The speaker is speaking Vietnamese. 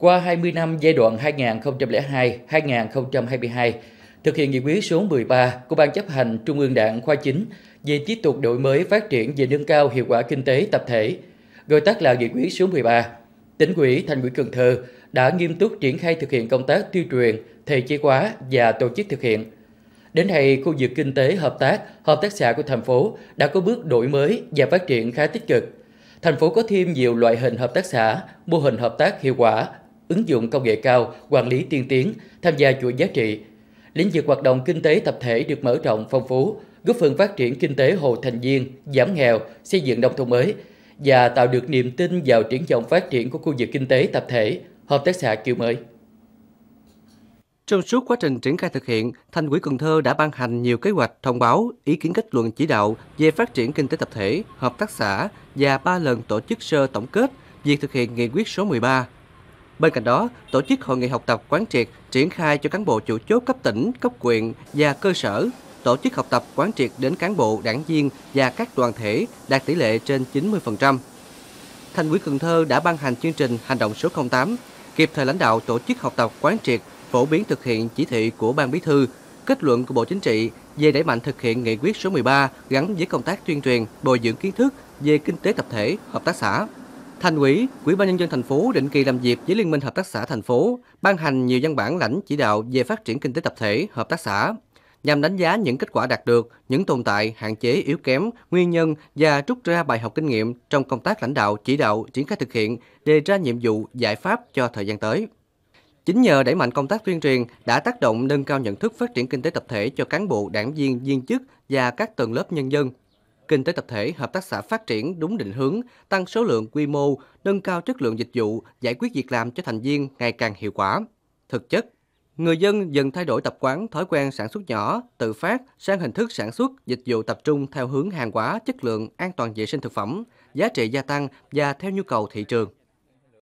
Qua 20 năm giai đoạn 2002-2022, thực hiện nghị quyết số 13 của Ban chấp hành Trung ương Đảng khoa 9 về tiếp tục đổi mới phát triển về nâng cao hiệu quả kinh tế tập thể, gọi tắt là nghị quyết số 13. Tỉnh ủy Thành ủy Cần Thơ đã nghiêm túc triển khai thực hiện công tác tuyên truyền, thể chế hóa và tổ chức thực hiện. Đến nay, khu vực kinh tế hợp tác, hợp tác xã của thành phố đã có bước đổi mới và phát triển khá tích cực. Thành phố có thêm nhiều loại hình hợp tác xã, mô hình hợp tác hiệu quả ứng dụng công nghệ cao, quản lý tiên tiến, tham gia chuỗi giá trị. Lĩnh vực hoạt động kinh tế tập thể được mở rộng phong phú, góp phần phát triển kinh tế hộ thành viên, giảm nghèo, xây dựng nông thôn mới và tạo được niềm tin vào triển vọng phát triển của khu vực kinh tế tập thể, hợp tác xã kiểu mới. Trong suốt quá trình triển khai thực hiện, Thành ủy Cần Thơ đã ban hành nhiều kế hoạch, thông báo, ý kiến kết luận chỉ đạo về phát triển kinh tế tập thể, hợp tác xã và ba lần tổ chức sơ tổng kết việc thực hiện nghị quyết số 13 Bên cạnh đó, tổ chức hội nghị học tập quán triệt triển khai cho cán bộ chủ chốt cấp tỉnh, cấp quyền và cơ sở, tổ chức học tập quán triệt đến cán bộ, đảng viên và các đoàn thể đạt tỷ lệ trên 90%. Thành ủy Cần Thơ đã ban hành chương trình Hành động số 08, kịp thời lãnh đạo tổ chức học tập quán triệt, phổ biến thực hiện chỉ thị của Ban Bí thư, kết luận của Bộ Chính trị về đẩy mạnh thực hiện nghị quyết số 13 gắn với công tác tuyên truyền, bồi dưỡng kiến thức về kinh tế tập thể, hợp tác xã. Thành ủy, Ủy ban nhân dân thành phố định kỳ làm việc với Liên minh hợp tác xã thành phố, ban hành nhiều văn bản lãnh chỉ đạo về phát triển kinh tế tập thể, hợp tác xã nhằm đánh giá những kết quả đạt được, những tồn tại, hạn chế, yếu kém, nguyên nhân và rút ra bài học kinh nghiệm trong công tác lãnh đạo, chỉ đạo, triển khai thực hiện, đề ra nhiệm vụ, giải pháp cho thời gian tới. Chính nhờ đẩy mạnh công tác tuyên truyền đã tác động nâng cao nhận thức phát triển kinh tế tập thể cho cán bộ, đảng viên, viên chức và các tầng lớp nhân dân kinh tế tập thể, hợp tác xã phát triển đúng định hướng, tăng số lượng quy mô, nâng cao chất lượng dịch vụ, giải quyết việc làm cho thành viên ngày càng hiệu quả. Thực chất, người dân dần thay đổi tập quán, thói quen sản xuất nhỏ, tự phát sang hình thức sản xuất, dịch vụ tập trung theo hướng hàng hóa, chất lượng, an toàn vệ sinh thực phẩm, giá trị gia tăng và theo nhu cầu thị trường.